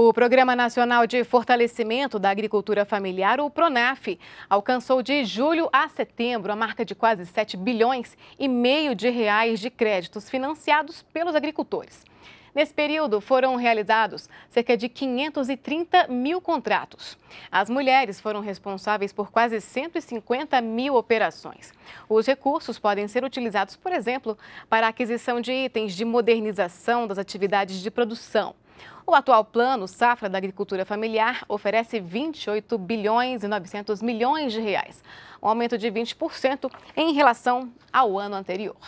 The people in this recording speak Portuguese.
O Programa Nacional de Fortalecimento da Agricultura Familiar, o PRONAF, alcançou de julho a setembro a marca de quase 7 bilhões e meio de reais de créditos financiados pelos agricultores. Nesse período, foram realizados cerca de 530 mil contratos. As mulheres foram responsáveis por quase 150 mil operações. Os recursos podem ser utilizados, por exemplo, para a aquisição de itens de modernização das atividades de produção. O atual plano Safra da Agricultura Familiar oferece 28 bilhões e 900 milhões de reais, um aumento de 20% em relação ao ano anterior.